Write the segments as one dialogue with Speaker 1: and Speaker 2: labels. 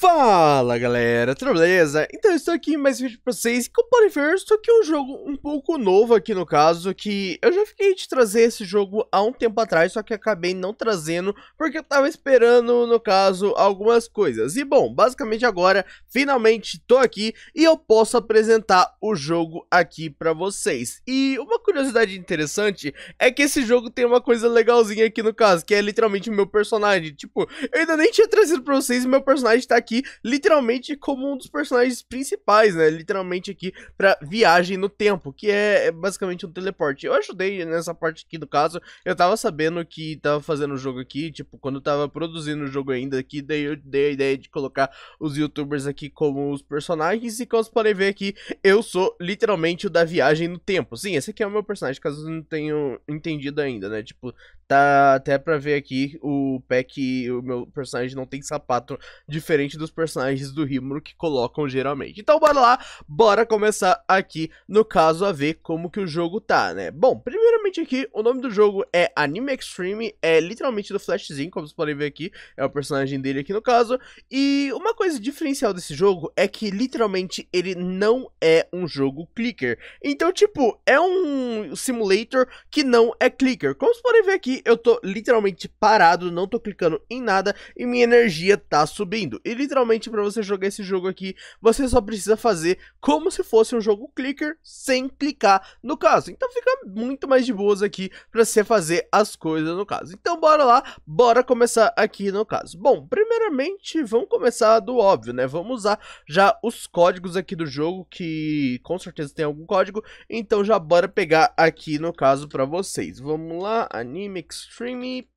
Speaker 1: Fala galera, tudo beleza? Então eu estou aqui mais um vídeo pra vocês como podem ver, estou aqui é um jogo um pouco novo aqui no caso Que eu já fiquei de trazer esse jogo há um tempo atrás, só que acabei não trazendo Porque eu tava esperando, no caso, algumas coisas E bom, basicamente agora, finalmente estou aqui e eu posso apresentar o jogo aqui pra vocês E uma curiosidade interessante é que esse jogo tem uma coisa legalzinha aqui no caso Que é literalmente o meu personagem Tipo, eu ainda nem tinha trazido pra vocês e meu personagem tá aqui aqui literalmente como um dos personagens principais, né? Literalmente aqui para viagem no tempo, que é, é, basicamente um teleporte. Eu ajudei nessa parte aqui do caso, eu tava sabendo que tava fazendo o jogo aqui, tipo, quando eu tava produzindo o jogo ainda aqui, daí eu dei a ideia de colocar os youtubers aqui como os personagens e como vocês podem ver aqui, eu sou literalmente o da viagem no tempo. Sim, esse aqui é o meu personagem, caso eu não tenham entendido ainda, né? Tipo, Tá até pra ver aqui o pack, o meu personagem não tem sapato, diferente dos personagens do Rimuru que colocam geralmente. Então bora lá, bora começar aqui, no caso, a ver como que o jogo tá, né? Bom, primeiramente aqui, o nome do jogo é Anime Extreme, é literalmente do Flashzinho, como vocês podem ver aqui, é o personagem dele aqui no caso. E uma coisa diferencial desse jogo é que literalmente ele não é um jogo clicker. Então, tipo, é um simulator que não é clicker. Como vocês podem ver aqui, eu tô literalmente parado, não tô clicando em nada e minha energia tá subindo. E literalmente para você jogar esse jogo aqui, você só precisa fazer como se fosse um jogo clicker sem clicar no caso. Então fica muito mais de boas aqui para você fazer as coisas no caso. Então bora lá, bora começar aqui no caso. Bom, primeiramente vamos começar do óbvio, né? Vamos usar já os códigos aqui do jogo que com certeza tem algum código, então já bora pegar aqui no caso para vocês. Vamos lá, anime, extremely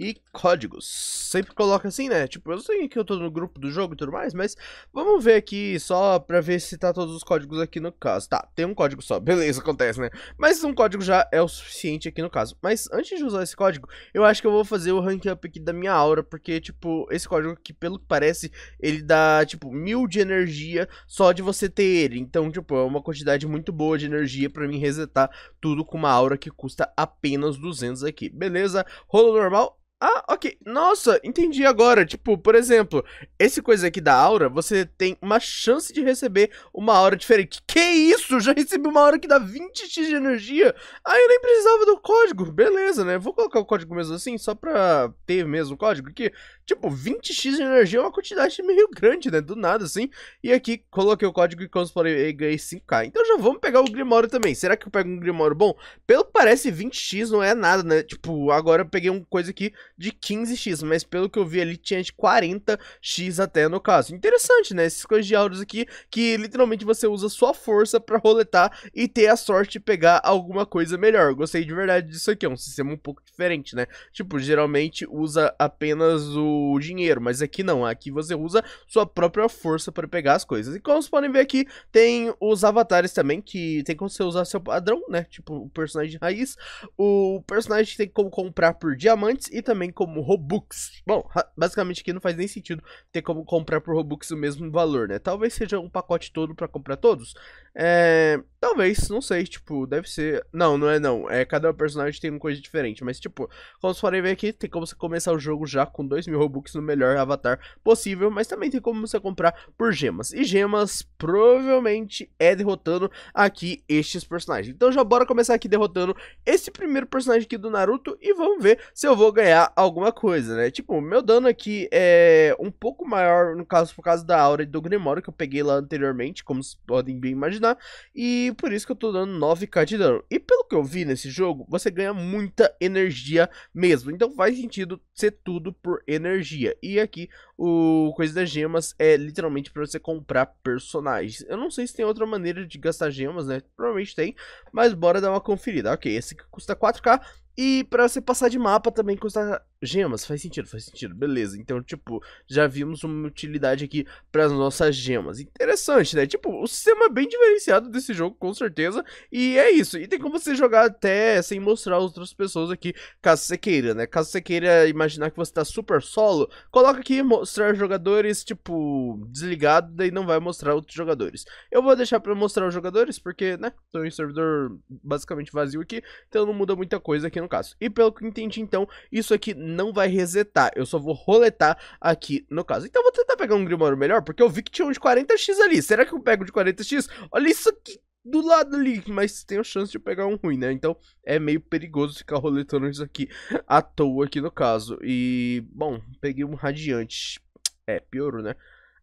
Speaker 1: e códigos. Sempre coloca assim, né? Tipo, eu sei que eu tô no grupo do jogo e tudo mais, mas vamos ver aqui só pra ver se tá todos os códigos aqui no caso. Tá, tem um código só, beleza, acontece, né? Mas um código já é o suficiente aqui no caso. Mas antes de usar esse código, eu acho que eu vou fazer o rank up aqui da minha aura, porque, tipo, esse código aqui, pelo que parece, ele dá, tipo, mil de energia só de você ter ele. Então, tipo, é uma quantidade muito boa de energia pra mim resetar tudo com uma aura que custa apenas 200 aqui. Beleza, rolo normal, ah, ok. Nossa, entendi agora. Tipo, por exemplo, esse coisa aqui da aura, você tem uma chance de receber uma aura diferente. Que isso? Já recebi uma aura que dá 20x de energia? Ah, eu nem precisava do código. Beleza, né? Vou colocar o código mesmo assim, só pra ter mesmo o código porque Tipo, 20x de energia é uma quantidade meio grande, né? Do nada, assim. E aqui, coloquei o código e como falei, ganhei 5k. Então já vamos pegar o Grimório também. Será que eu pego um Grimório bom? Pelo que parece, 20x não é nada, né? Tipo, agora eu peguei uma coisa aqui de 15x, mas pelo que eu vi ali tinha de 40x até no caso. Interessante, né? Essas coisas de áudios aqui que literalmente você usa sua força para roletar e ter a sorte de pegar alguma coisa melhor. Gostei de verdade disso aqui, é um sistema um pouco diferente, né? Tipo, geralmente usa apenas o dinheiro, mas aqui não, aqui você usa sua própria força para pegar as coisas. E como vocês podem ver aqui, tem os avatares também, que tem como você usar seu padrão, né? Tipo, o personagem raiz, o personagem tem como comprar por diamantes e também como Robux. Bom, basicamente aqui não faz nem sentido ter como comprar por Robux o mesmo valor, né? Talvez seja um pacote todo para comprar todos. É... Talvez, não sei, tipo, deve ser. Não, não é não. É, cada personagem tem uma coisa diferente. Mas, tipo, como vocês podem ver aqui, tem como você começar o jogo já com 2 mil Robux no melhor avatar possível. Mas também tem como você comprar por gemas. E gemas provavelmente é derrotando aqui estes personagens. Então já bora começar aqui derrotando esse primeiro personagem aqui do Naruto. E vamos ver se eu vou ganhar alguma coisa, né? Tipo, meu dano aqui é um pouco maior, no caso, por causa da aura e do Grimório que eu peguei lá anteriormente, como vocês podem bem imaginar. E e por isso que eu tô dando 9k de dano. E pelo que eu vi nesse jogo, você ganha muita energia mesmo. Então faz sentido ser tudo por energia. E aqui, o Coisa das Gemas é literalmente pra você comprar personagens. Eu não sei se tem outra maneira de gastar gemas, né? Provavelmente tem, mas bora dar uma conferida. Ok, esse aqui custa 4k. E pra você passar de mapa também custa gemas, faz sentido, faz sentido, beleza. Então, tipo, já vimos uma utilidade aqui para as nossas gemas. Interessante, né? Tipo, o sistema é bem diferenciado desse jogo, com certeza. E é isso. E tem como você jogar até sem mostrar as outras pessoas aqui, caso você queira, né? Caso você queira imaginar que você tá super solo, coloca aqui mostrar jogadores, tipo, desligado, daí não vai mostrar outros jogadores. Eu vou deixar para mostrar os jogadores, porque, né, tô em servidor basicamente vazio aqui, então não muda muita coisa aqui no caso. E pelo que entendi, então, isso aqui não vai resetar. Eu só vou roletar aqui no caso. Então eu vou tentar pegar um Grimório melhor, porque eu vi que tinha um de 40x ali. Será que eu pego de 40x? Olha isso aqui do lado ali, mas tem a chance de eu pegar um ruim, né? Então é meio perigoso ficar roletando isso aqui à toa aqui no caso. E, bom, peguei um radiante. É, piorou, né?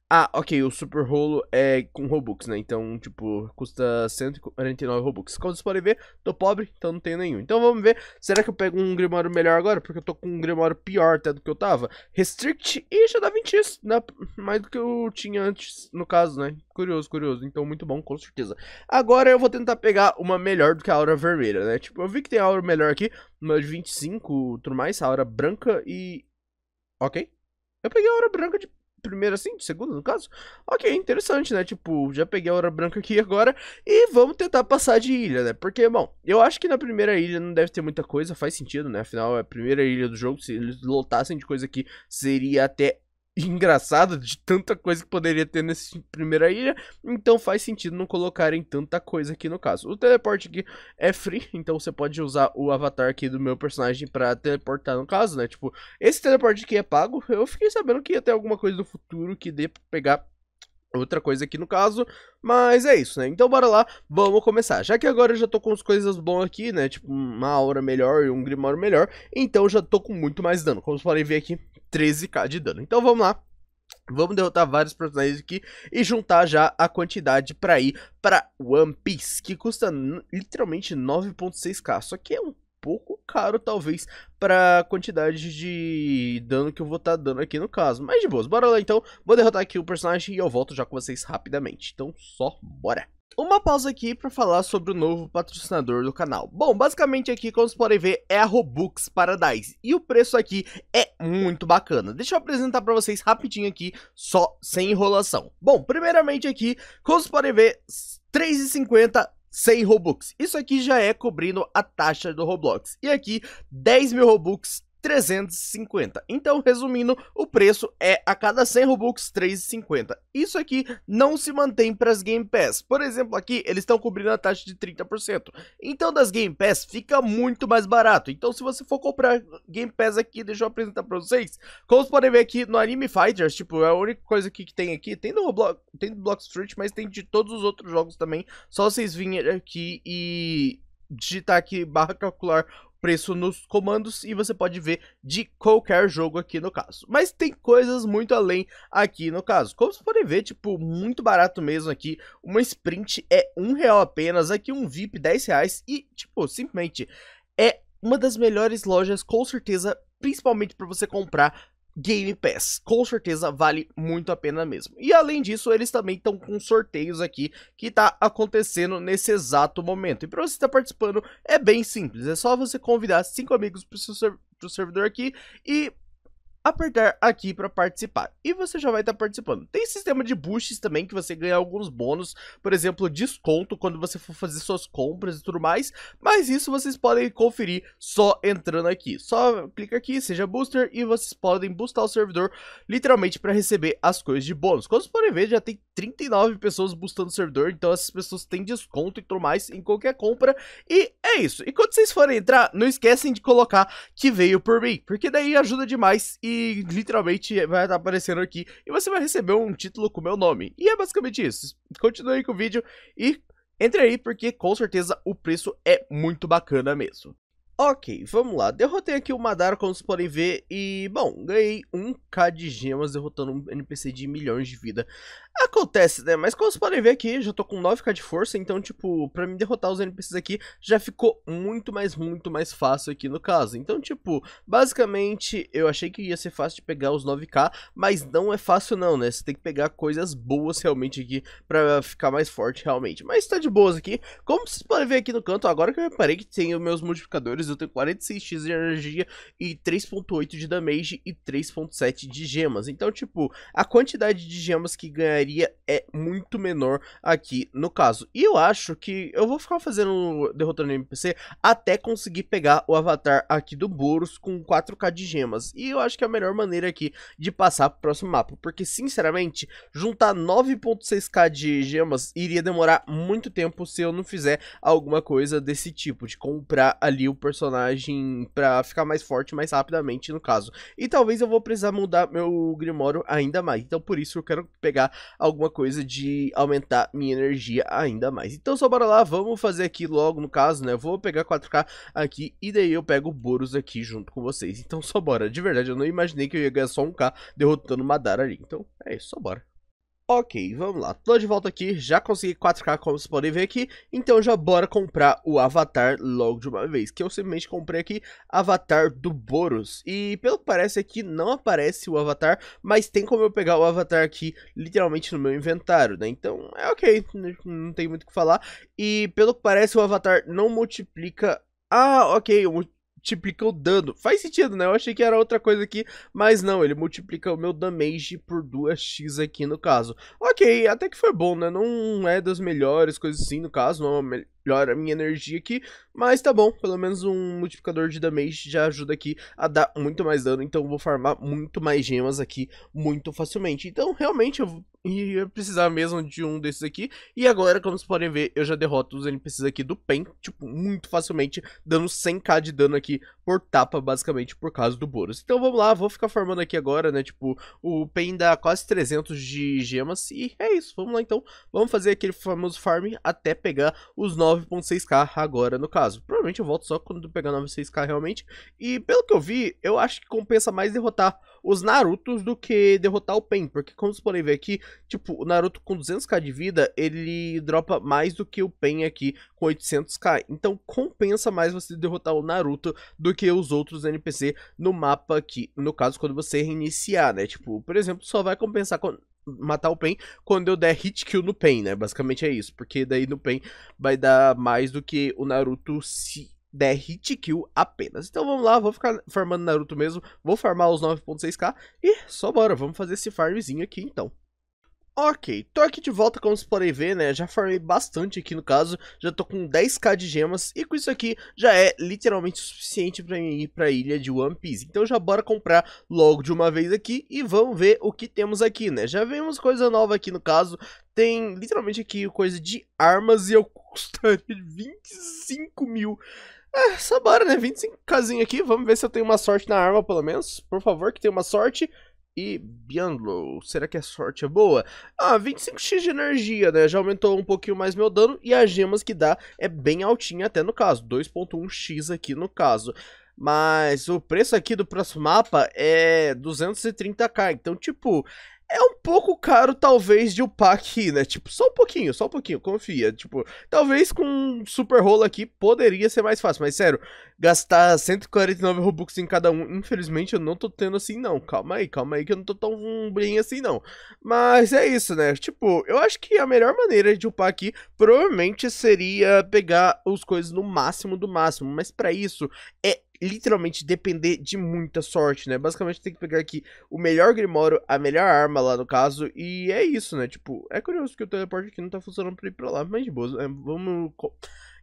Speaker 1: Ah, ok, o Super Rolo é com Robux, né? Então, tipo, custa 149 Robux. Como vocês podem ver, tô pobre, então não tenho nenhum. Então vamos ver, será que eu pego um Grimório melhor agora? Porque eu tô com um Grimório pior até do que eu tava. Restrict, e já dá 20 isso, né? mais do que eu tinha antes, no caso, né? Curioso, curioso. Então, muito bom, com certeza. Agora eu vou tentar pegar uma melhor do que a Aura Vermelha, né? Tipo, eu vi que tem a Aura melhor aqui, uma de 25, tudo mais, a Aura Branca e... Ok, eu peguei a aura branca de primeiro assim, segundo no caso. Ok, interessante, né? Tipo, já peguei a hora branca aqui agora e vamos tentar passar de ilha, né? Porque, bom, eu acho que na primeira ilha não deve ter muita coisa, faz sentido, né? Afinal, é a primeira ilha do jogo, se eles lotassem de coisa aqui, seria até engraçado de tanta coisa que poderia ter nesse primeira ilha, então faz sentido não colocarem tanta coisa aqui no caso. O teleporte aqui é free, então você pode usar o avatar aqui do meu personagem para teleportar no caso, né? Tipo, esse teleporte aqui é pago, eu fiquei sabendo que ia ter alguma coisa no futuro que dê para pegar outra coisa aqui no caso, mas é isso, né? Então bora lá, vamos começar. Já que agora eu já tô com as coisas boas aqui, né? Tipo, uma aura melhor e um grimório melhor, então já tô com muito mais dano. Como vocês podem ver aqui, 13k de dano. Então vamos lá. Vamos derrotar vários personagens aqui e juntar já a quantidade pra ir pra One Piece, que custa literalmente 9.6k, só que é um pouco caro, talvez, pra quantidade de dano que eu vou estar tá dando aqui no caso. Mas de boas, bora lá então. Vou derrotar aqui o personagem e eu volto já com vocês rapidamente. Então só bora! uma pausa aqui para falar sobre o novo patrocinador do canal. Bom, basicamente aqui, como vocês podem ver, é a Robux Paradise. E o preço aqui é muito bacana. Deixa eu apresentar para vocês rapidinho aqui, só sem enrolação. Bom, primeiramente aqui, como vocês podem ver, 3,50 100 Robux. Isso aqui já é cobrindo a taxa do Roblox. E aqui, 10 mil Robux 350. Então, resumindo, o preço é a cada 100 Robux 3,50. Isso aqui não se mantém para as Game Pass. Por exemplo, aqui eles estão cobrindo a taxa de 30%. Então, das Game Pass fica muito mais barato. Então, se você for comprar Game Pass aqui, deixa eu apresentar para vocês. Como vocês podem ver aqui no Anime Fighters, tipo, é a única coisa aqui que tem aqui. Tem no Roblox, tem do Block Street, mas tem de todos os outros jogos também. Só vocês virem aqui e digitar aqui barra calcular preço nos comandos e você pode ver de qualquer jogo aqui no caso. Mas tem coisas muito além aqui no caso. Como vocês podem ver, tipo, muito barato mesmo aqui. Uma sprint é um real apenas, aqui um VIP 10 reais e, tipo, simplesmente é uma das melhores lojas, com certeza, principalmente para você comprar Game Pass. Com certeza vale muito a pena mesmo. E além disso, eles também estão com sorteios aqui que está acontecendo nesse exato momento. E para você estar tá participando é bem simples, é só você convidar cinco amigos para o servidor aqui e apertar aqui para participar. E você já vai estar tá participando. Tem sistema de boosts também que você ganha alguns bônus, por exemplo, desconto quando você for fazer suas compras e tudo mais, mas isso vocês podem conferir só entrando aqui. Só clica aqui, seja booster, e vocês podem boostar o servidor literalmente para receber as coisas de bônus. Como vocês podem ver, já tem 39 pessoas boostando o servidor, então essas pessoas têm desconto e tudo mais em qualquer compra. E é isso. E quando vocês forem entrar, não esquecem de colocar que veio por mim, porque daí ajuda demais e literalmente vai estar tá aparecendo aqui e você vai receber um título com meu nome. E é basicamente isso. Continue com o vídeo e entre aí porque com certeza o preço é muito bacana mesmo. Ok, vamos lá. Derrotei aqui o Madara, como vocês podem ver, e, bom, ganhei 1k de gemas derrotando um NPC de milhões de vida. Acontece, né? Mas como vocês podem ver aqui, já tô com 9k de força, então, tipo, pra me derrotar os NPCs aqui, já ficou muito mais, muito mais fácil aqui no caso. Então, tipo, basicamente, eu achei que ia ser fácil de pegar os 9k, mas não é fácil não, né? Você tem que pegar coisas boas realmente aqui pra ficar mais forte realmente. Mas tá de boas aqui. Como vocês podem ver aqui no canto, agora que eu reparei que tem os meus multiplicadores, eu tenho 46x de energia e 3.8 de damage e 3.7 de gemas. Então, tipo, a quantidade de gemas que ganharia idea é muito menor aqui no caso. E eu acho que eu vou ficar fazendo, derrotando NPC até conseguir pegar o avatar aqui do Boros com 4k de gemas. E eu acho que é a melhor maneira aqui de passar pro próximo mapa, porque sinceramente, juntar 9.6k de gemas iria demorar muito tempo se eu não fizer alguma coisa desse tipo, de comprar ali o personagem pra ficar mais forte mais rapidamente no caso. E talvez eu vou precisar mudar meu Grimório ainda mais, então por isso eu quero pegar alguma coisa de aumentar minha energia ainda mais. Então só bora lá, vamos fazer aqui logo no caso, né? Eu vou pegar 4K aqui e daí eu pego o Boros aqui junto com vocês. Então só bora, de verdade, eu não imaginei que eu ia ganhar só 1K derrotando Madara ali. Então é isso, só bora. Ok, vamos lá, tô de volta aqui, já consegui 4K como vocês podem ver aqui, então já bora comprar o avatar logo de uma vez, que eu simplesmente comprei aqui avatar do Boros, e pelo que parece aqui não aparece o avatar, mas tem como eu pegar o avatar aqui literalmente no meu inventário, né, então é ok, não tem muito o que falar, e pelo que parece o avatar não multiplica ah, ok, multiplica o dano. Faz sentido, né? Eu achei que era outra coisa aqui, mas não, ele multiplica o meu damage por 2x aqui no caso. Ok, até que foi bom, né? Não é das melhores coisas assim, no caso, não é uma melhora a minha energia aqui, mas tá bom, pelo menos um multiplicador de damage já ajuda aqui a dar muito mais dano, então eu vou farmar muito mais gemas aqui muito facilmente. Então, realmente, eu ia precisar mesmo de um desses aqui, e agora, como vocês podem ver, eu já derroto os NPCs aqui do PEN, tipo, muito facilmente, dando 100k de dano aqui por tapa, basicamente, por causa do Boros. Então, vamos lá, vou ficar farmando aqui agora, né, tipo, o PEN dá quase 300 de gemas, e é isso, vamos lá então, vamos fazer aquele famoso farm até pegar os 9 9.6K agora, no caso. Provavelmente eu volto só quando pegar 9.6K realmente. E pelo que eu vi, eu acho que compensa mais derrotar os Narutos do que derrotar o Pen, porque como vocês podem ver aqui, tipo, o Naruto com 200k de vida, ele dropa mais do que o Pen aqui com 800k, então compensa mais você derrotar o Naruto do que os outros NPC no mapa aqui, no caso quando você reiniciar, né, tipo, por exemplo, só vai compensar matar o Pen quando eu der hit kill no Pen, né? Basicamente é isso, porque daí no Pen vai dar mais do que o Naruto se der hit kill apenas. Então vamos lá, vou ficar farmando Naruto mesmo, vou farmar os 9.6k e só bora, vamos fazer esse farmzinho aqui então. Ok, tô aqui de volta, como vocês podem ver, né, já farmei bastante aqui no caso, já tô com 10k de gemas, e com isso aqui já é literalmente suficiente pra mim ir pra ilha de One Piece. Então já bora comprar logo de uma vez aqui, e vamos ver o que temos aqui, né, já vemos coisa nova aqui no caso, tem literalmente aqui coisa de armas, e eu custaria 25 mil... É, só bora, né? 25 casinha aqui, vamos ver se eu tenho uma sorte na arma, pelo menos. Por favor, que tenha uma sorte e Bianlow. Será que a sorte é boa? Ah, 25x de energia, né? Já aumentou um pouquinho mais meu dano e as gemas que dá é bem altinha até no caso, 2.1x aqui no caso. Mas o preço aqui do próximo mapa é 230k, então tipo, é um pouco caro, talvez, de upar aqui, né? Tipo, só um pouquinho, só um pouquinho, confia. Tipo, talvez com um super rolo aqui poderia ser mais fácil. Mas, sério, gastar 149 Robux em cada um, infelizmente, eu não tô tendo assim, não. Calma aí, calma aí, que eu não tô tão bem assim, não. Mas é isso, né? Tipo, eu acho que a melhor maneira de upar aqui, provavelmente, seria pegar os coisas no máximo do máximo. Mas para isso, é literalmente depender de muita sorte, né? Basicamente tem que pegar aqui o melhor Grimório, a melhor arma lá no caso, e é isso, né? Tipo, é curioso que o teleporte aqui não tá funcionando pra ir pra lá, mas de boa, né? vamos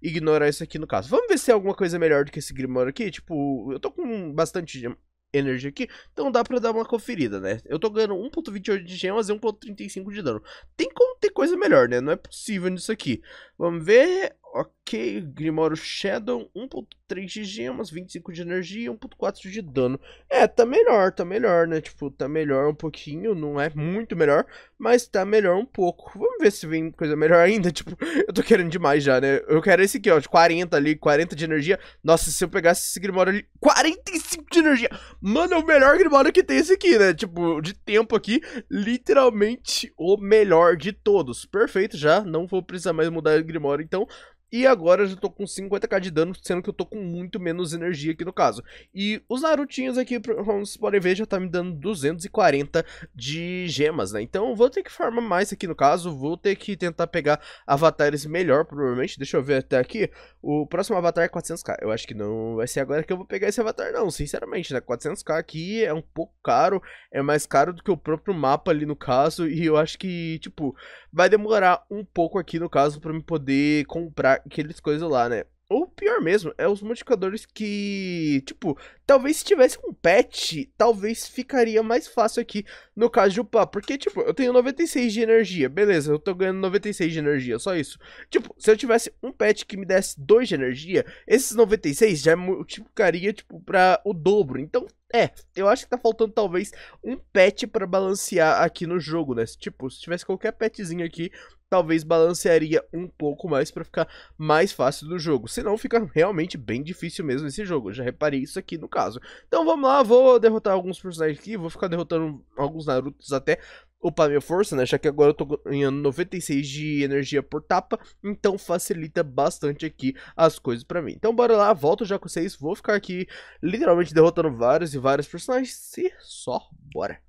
Speaker 1: ignorar isso aqui no caso. Vamos ver se é alguma coisa melhor do que esse Grimório aqui, tipo, eu tô com bastante energia aqui, então dá pra dar uma conferida, né? Eu tô ganhando 1.28 de gemas e 1.35 de dano. Tem como ter coisa melhor, né? Não é possível nisso aqui. Vamos ver... Ok, Grimório Shadow, 1.3 de gemas, 25 de energia, 1.4 de dano. É, tá melhor, tá melhor, né? Tipo, tá melhor um pouquinho, não é muito melhor, mas tá melhor um pouco. Vamos ver se vem coisa melhor ainda, tipo, eu tô querendo demais já, né? Eu quero esse aqui, ó, de 40 ali, 40 de energia. Nossa, se eu pegasse esse Grimório ali, 45 de energia! Mano, é o melhor Grimório que tem esse aqui, né? Tipo, de tempo aqui, literalmente o melhor de todos. Perfeito já, não vou precisar mais mudar o Grimório, então... E agora eu já tô com 50k de dano, sendo que eu tô com muito menos energia aqui no caso. E os Narutinhos aqui, como vocês podem ver, já tá me dando 240 de gemas, né? Então eu vou ter que farmar mais aqui no caso, vou ter que tentar pegar avatares melhor, provavelmente. Deixa eu ver até aqui. O próximo avatar é 400k. Eu acho que não vai ser agora que eu vou pegar esse avatar não, sinceramente, né? 400k aqui é um pouco caro, é mais caro do que o próprio mapa ali no caso. E eu acho que, tipo, vai demorar um pouco aqui no caso pra eu poder comprar aqueles coisas lá, né? Ou pior mesmo, é os modificadores que, tipo, talvez se tivesse um patch, talvez ficaria mais fácil aqui no caso de upar. Porque, tipo, eu tenho 96 de energia, beleza, eu tô ganhando 96 de energia, só isso. Tipo, se eu tivesse um patch que me desse 2 de energia, esses 96 já multiplicaria, tipo, pra o dobro. Então, é, eu acho que tá faltando talvez um patch para balancear aqui no jogo, né? Tipo, se tivesse qualquer patchzinho aqui, talvez balancearia um pouco mais para ficar mais fácil do jogo. Senão fica realmente bem difícil mesmo esse jogo. Eu já reparei isso aqui no caso. Então vamos lá, vou derrotar alguns personagens aqui, vou ficar derrotando alguns Narutos até upar minha força, né? Já que agora eu tô ganhando 96 de energia por tapa, então facilita bastante aqui as coisas pra mim. Então bora lá, volto já com vocês, vou ficar aqui literalmente derrotando vários e vários personagens e só bora.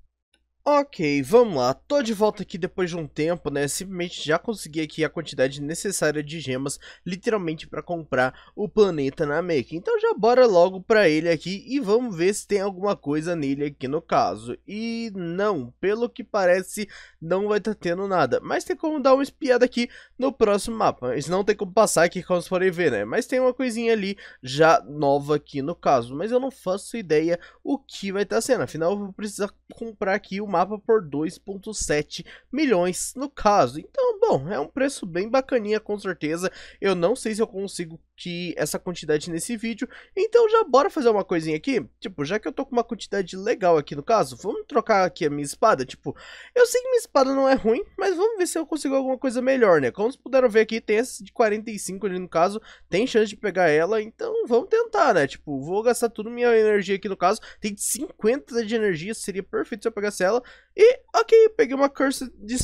Speaker 1: Ok, vamos lá, tô de volta aqui depois de um tempo, né, simplesmente já consegui aqui a quantidade necessária de gemas, literalmente para comprar o planeta na Mecha, então já bora logo para ele aqui e vamos ver se tem alguma coisa nele aqui no caso, e não, pelo que parece não vai estar tá tendo nada, mas tem como dar uma espiada aqui no próximo mapa, isso não tem como passar aqui como vocês podem ver, né, mas tem uma coisinha ali já nova aqui no caso, mas eu não faço ideia o que vai estar tá sendo, afinal eu vou precisar comprar aqui o mapa por 2.7 milhões no caso. Então, bom, é um preço bem bacaninha com certeza. Eu não sei se eu consigo que essa quantidade nesse vídeo. Então já bora fazer uma coisinha aqui? Tipo, já que eu tô com uma quantidade legal aqui no caso, vamos trocar aqui a minha espada? Tipo, eu sei que minha espada não é ruim, mas vamos ver se eu consigo alguma coisa melhor, né? Como vocês puderam ver aqui, tem essa de 45 ali no caso, tem chance de pegar ela, então vamos tentar, né? Tipo, vou gastar tudo minha energia aqui no caso, tem 50 de energia, seria perfeito se eu pegasse ela. E, ok, peguei uma curse de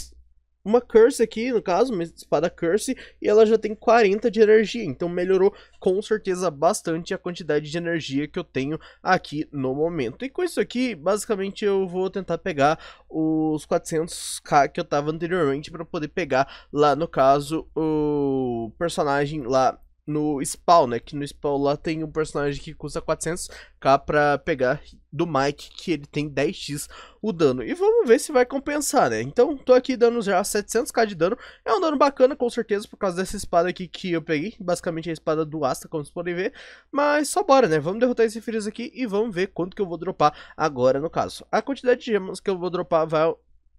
Speaker 1: uma curse aqui, no caso, uma espada curse, e ela já tem 40 de energia, então melhorou com certeza bastante a quantidade de energia que eu tenho aqui no momento. E com isso aqui, basicamente eu vou tentar pegar os 400k que eu tava anteriormente para poder pegar lá no caso o personagem lá no Spawn, né? Que no Spawn lá tem um personagem que custa 400k pra pegar do Mike, que ele tem 10x o dano. E vamos ver se vai compensar, né? Então, tô aqui dando já 700k de dano. É um dano bacana, com certeza, por causa dessa espada aqui que eu peguei. Basicamente é a espada do Asta, como vocês podem ver. Mas só bora, né? Vamos derrotar esse Frizz aqui e vamos ver quanto que eu vou dropar agora, no caso. A quantidade de gemas que eu vou dropar vai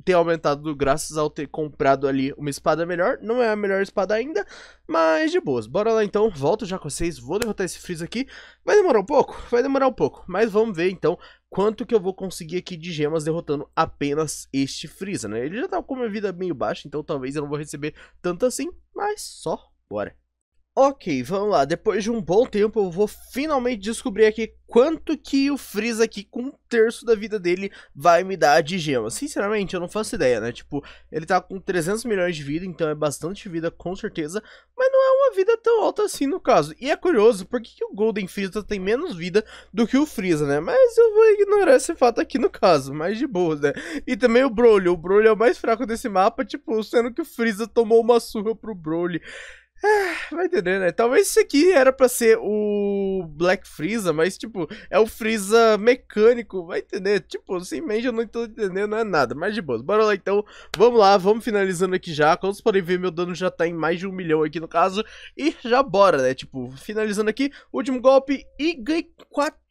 Speaker 1: ter aumentado graças ao ter comprado ali uma espada melhor. Não é a melhor espada ainda, mas de boas. Bora lá então, volto já com vocês, vou derrotar esse Freeza aqui. Vai demorar um pouco? Vai demorar um pouco, mas vamos ver então quanto que eu vou conseguir aqui de gemas derrotando apenas este Freeza, né? Ele já tá com uma vida meio baixa, então talvez eu não vou receber tanto assim, mas só bora. Ok, vamos lá. Depois de um bom tempo, eu vou finalmente descobrir aqui quanto que o Freeza aqui, com um terço da vida dele, vai me dar de gema. Sinceramente, eu não faço ideia, né? Tipo, ele tá com 300 milhões de vida, então é bastante vida, com certeza. Mas não é uma vida tão alta assim, no caso. E é curioso, por que, o Golden Freeza tem menos vida do que o Freeza, né? Mas eu vou ignorar esse fato aqui, no caso. Mais de boa, né? E também o Broly. O Broly é o mais fraco desse mapa, tipo, sendo que o Freeza tomou uma surra pro Broly. É, vai entender, né? Talvez isso aqui era para ser o Black Freeza, mas, tipo, é o Freeza mecânico, vai entender? Tipo, sem mente eu não tô entendendo, não é nada, mas de boa. Bora lá, então, vamos lá, vamos finalizando aqui já. Como vocês podem ver, meu dano já tá em mais de um milhão aqui no caso, e já bora, né? Tipo, finalizando aqui, último golpe e ganhei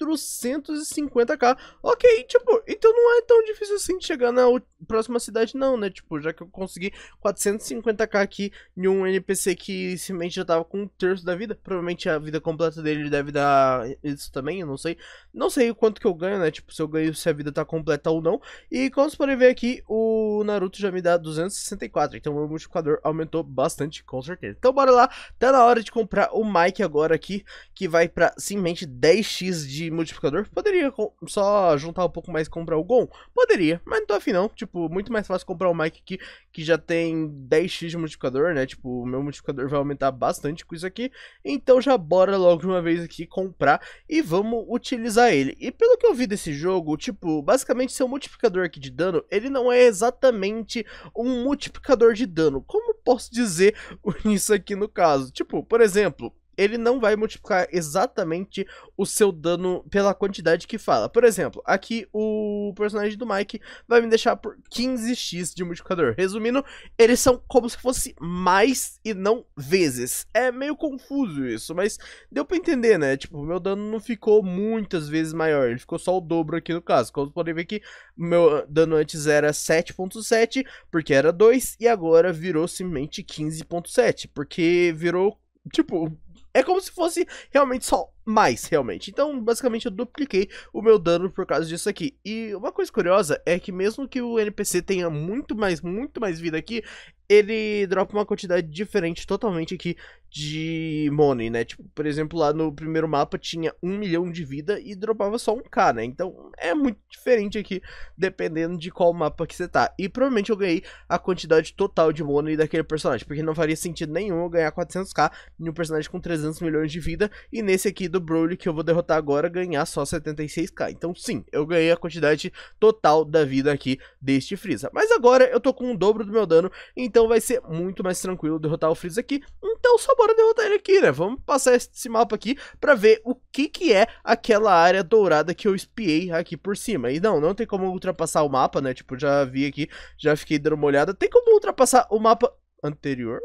Speaker 1: 450k. Ok, tipo, então não é tão difícil assim de chegar na próxima cidade não, né? Tipo, já que eu consegui 450k aqui em um NPC que simplesmente já tava com um terço da vida. Provavelmente a vida completa dele deve dar isso também, eu não sei. Não sei o quanto que eu ganho, né? Tipo, se eu ganho, se a vida tá completa ou não. E como vocês podem ver aqui, o Naruto já me dá 264. Então o meu multiplicador aumentou bastante, com certeza. Então bora lá, tá na hora de comprar o Mike agora aqui, que vai pra simplesmente 10x de multiplicador. Poderia só juntar um pouco mais e comprar o Gon? Poderia, mas não tô afim não. Tipo, muito mais fácil comprar o Mike aqui, que já tem 10x de multiplicador, né? Tipo, o meu multiplicador vai aumentar bastante com isso aqui. Então já bora logo de uma vez aqui comprar e vamos utilizar ele. E pelo que eu vi desse jogo, tipo, basicamente seu multiplicador aqui de dano, ele não é exatamente um multiplicador de dano. Como posso dizer isso aqui no caso? Tipo, por exemplo, ele não vai multiplicar exatamente o seu dano pela quantidade que fala. Por exemplo, aqui o personagem do Mike vai me deixar por 15x de multiplicador. Resumindo, eles são como se fosse mais e não vezes. É meio confuso isso, mas deu pra entender, né? Tipo, meu dano não ficou muitas vezes maior, ele ficou só o dobro aqui no caso. Como vocês podem ver que meu dano antes era 7.7, porque era 2, e agora virou simplesmente 15.7, porque virou, tipo, é como se fosse realmente só mais, realmente. Então, basicamente, eu dupliquei o meu dano por causa disso aqui. E uma coisa curiosa é que mesmo que o NPC tenha muito mais, muito mais vida aqui, ele dropa uma quantidade diferente totalmente aqui de money, né? Tipo, por exemplo, lá no primeiro mapa tinha um milhão de vida e dropava só um K, né? Então é muito diferente aqui, dependendo de qual mapa que você tá. E provavelmente eu ganhei a quantidade total de money daquele personagem, porque não faria sentido nenhum eu ganhar 400k em um personagem com 300 milhões de vida e nesse aqui do Broly que eu vou derrotar agora ganhar só 76k. Então sim, eu ganhei a quantidade total da vida aqui deste Freeza. Mas agora eu tô com o dobro do meu dano, então vai ser muito mais tranquilo derrotar o Freeza aqui. Então só bora derrotar ele aqui, né? Vamos passar esse mapa aqui pra ver o que que é aquela área dourada que eu espiei aqui por cima. E não, não tem como ultrapassar o mapa, né? Tipo, já vi aqui, já fiquei dando uma olhada. Tem como ultrapassar o mapa anterior?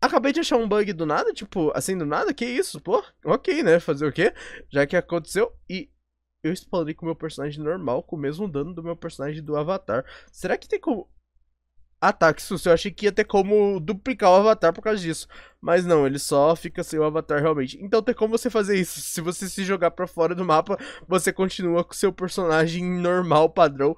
Speaker 1: Acabei de achar um bug do nada, tipo, assim do nada, que isso, pô? Ok, né? Fazer o quê? Já que aconteceu e eu spawnei com o meu personagem normal, com o mesmo dano do meu personagem do Avatar. Será que tem como ataque sucio. Eu achei que ia ter como duplicar o avatar por causa disso. Mas não, ele só fica sem o avatar realmente. Então tem como você fazer isso. Se você se jogar para fora do mapa, você continua com seu personagem normal, padrão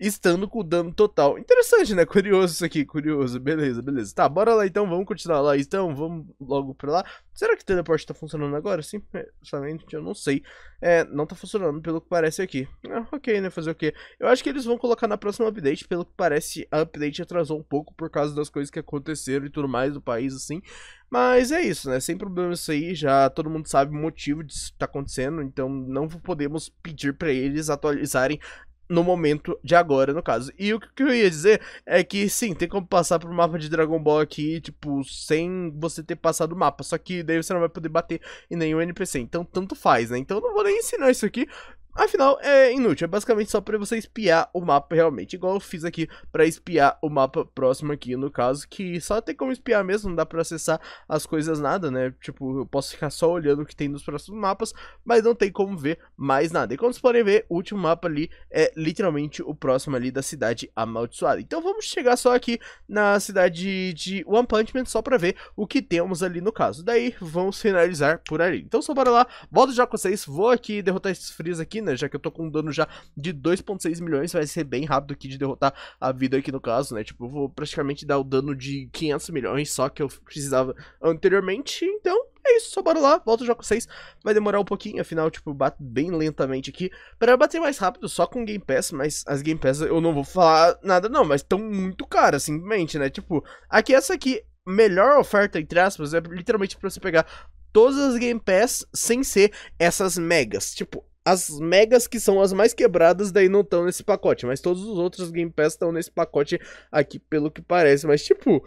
Speaker 1: estando com dano total. Interessante, né? Curioso isso aqui, curioso. Beleza, beleza. Tá, bora lá então, vamos continuar lá então, vamos logo pra lá. Será que o teleporte tá funcionando agora? Sim, justamente, é, eu não sei. É, não tá funcionando, pelo que parece aqui. Ah, ok, né? Fazer o quê? Eu acho que eles vão colocar na próxima update, pelo que parece, a update atrasou um pouco por causa das coisas que aconteceram e tudo mais do país, assim. Mas é isso, né? Sem problema isso aí, já todo mundo sabe o motivo disso que tá acontecendo, então não podemos pedir para eles atualizarem no momento de agora, no caso. E o que eu ia dizer é que sim, tem como passar pro mapa de Dragon Ball aqui, tipo, sem você ter passado o mapa. Só que daí você não vai poder bater em nenhum NPC. Então, tanto faz, né? Então, eu não vou nem ensinar isso aqui. Afinal, é inútil, é basicamente só para você espiar o mapa realmente, igual eu fiz aqui para espiar o mapa próximo aqui, no caso, que só tem como espiar mesmo, não dá para acessar as coisas nada, né? Tipo, eu posso ficar só olhando o que tem nos próximos mapas, mas não tem como ver mais nada. E como vocês podem ver, o último mapa ali é literalmente o próximo ali da cidade amaldiçoada. Então vamos chegar só aqui na cidade de One Punch Man só para ver o que temos ali no caso. Daí vamos finalizar por ali. Então só bora lá, volto já com vocês, vou aqui derrotar esses frios aqui, né? já que eu tô com um dano já de 2.6 milhões, vai ser bem rápido aqui de derrotar a vida aqui no caso, né? Tipo, eu vou praticamente dar o dano de 500 milhões, só que eu precisava anteriormente, então é isso, só bora lá, volta já com vocês. Vai demorar um pouquinho, afinal, tipo, bato bem lentamente aqui. Pra bater mais rápido, só com Game Pass, mas as Game Pass eu não vou falar nada não, mas estão muito caras, simplesmente, né? Tipo, aqui essa aqui, melhor oferta, entre aspas, é literalmente pra você pegar todas as Game Pass sem ser essas megas. Tipo, as megas que são as mais quebradas daí não estão nesse pacote, mas todos os outros Game Pass estão nesse pacote aqui, pelo que parece. Mas, tipo,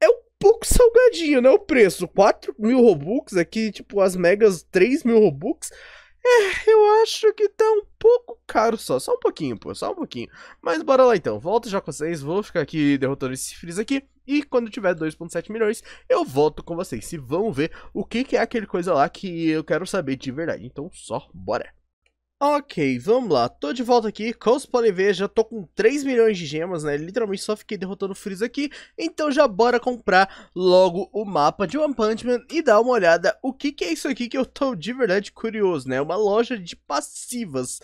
Speaker 1: é um pouco salgadinho, né? O preço: 4 mil Robux aqui, tipo, as megas 3 mil Robux. É, eu acho que tá um pouco caro só, só um pouquinho, pô, só um pouquinho. Mas bora lá então, volto já com vocês, vou ficar aqui derrotando esse cifres aqui, e quando tiver 2.7 milhões, eu volto com vocês. Se vão ver o que, que é aquele coisa lá que eu quero saber de verdade. Então só bora. Ok, vamos lá. Tô de volta aqui. Como vocês podem ver, já tô com 3 milhões de gemas, né? Literalmente só fiquei derrotando o Freeza aqui. Então já bora comprar logo o mapa de One Punch Man e dar uma olhada o que que é isso aqui que eu tô de verdade curioso, né? É uma loja de passivas.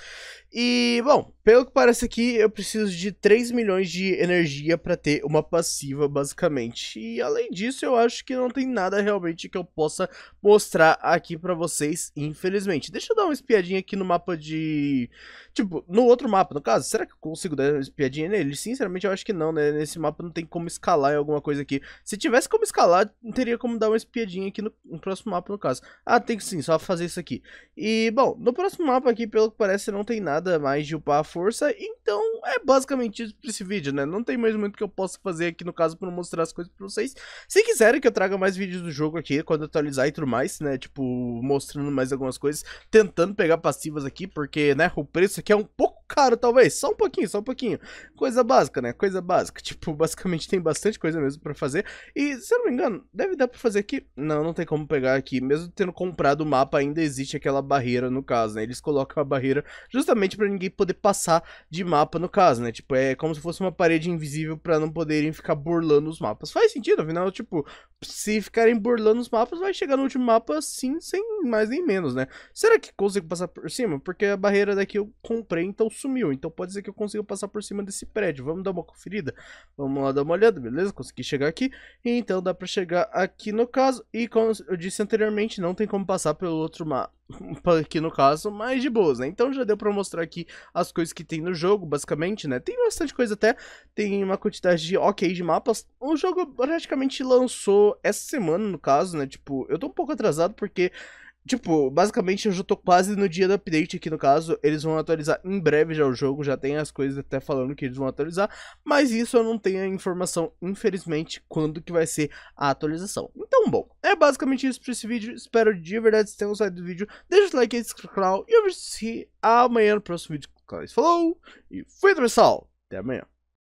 Speaker 1: E, bom, pelo que parece aqui, eu preciso de 3 milhões de energia pra ter uma passiva, basicamente. E além disso, eu acho que não tem nada realmente que eu possa mostrar aqui pra vocês, infelizmente. Deixa eu dar uma espiadinha aqui no mapa de de. Tipo, no outro mapa, no caso, será que eu consigo dar uma espiadinha nele? Sinceramente, eu acho que não, né? Nesse mapa não tem como escalar em alguma coisa aqui. Se tivesse como escalar, não teria como dar uma espiadinha aqui no, no, próximo mapa, no caso. Ah, tem que sim, só fazer isso aqui. E, bom, no próximo mapa aqui, pelo que parece, não tem nada mais de upar a força. Então, é basicamente isso pra esse vídeo, né? Não tem mais muito que eu possa fazer aqui, no caso, pra mostrar as coisas pra vocês. Se quiserem que eu traga mais vídeos do jogo aqui, quando atualizar e tudo mais, né? Tipo, mostrando mais algumas coisas, tentando pegar passivas aqui, porque, né, o preço aqui é um pouco caro, talvez. Só um pouquinho, só um pouquinho. Coisa básica, né? Coisa básica. Tipo, basicamente tem bastante coisa mesmo pra fazer. E, se eu não me engano, deve dar pra fazer aqui. Não, não tem como pegar aqui. Mesmo tendo comprado o mapa, ainda existe aquela barreira, no caso, né? Eles colocam a barreira justamente pra ninguém poder passar de mapa, no caso, né? Tipo, é como se fosse uma parede invisível pra não poderem ficar burlando os mapas. Faz sentido, afinal, tipo, se ficarem burlando os mapas, vai chegar no último mapa, sim, sem mais nem menos, né? Será que consigo passar por cima? Porque porque a barreira daqui eu comprei, então sumiu. Então pode ser que eu consiga passar por cima desse prédio. Vamos dar uma conferida? Vamos lá dar uma olhada, beleza? Consegui chegar aqui. Então dá pra chegar aqui no caso. E como eu disse anteriormente, não tem como passar pelo outro mapa aqui no caso, mas de boas, né? Então já deu pra mostrar aqui as coisas que tem no jogo, basicamente, né? Tem bastante coisa até, tem uma quantidade de ok de mapas. O jogo praticamente lançou essa semana, no caso, né? Tipo, eu tô um pouco atrasado porque Tipo, basicamente eu já tô quase no dia do update aqui no caso. Eles vão atualizar em breve já o jogo, já tem as coisas até falando que eles vão atualizar. Mas isso eu não tenho a informação, infelizmente, quando que vai ser a atualização. Então, bom, é basicamente isso pra esse vídeo. Espero de verdade que vocês tenham gostado do vídeo. Deixa o like aí, se inscreve no canal. E eu vejo se amanhã no próximo vídeo. Falou! E fui, pessoal! Até amanhã.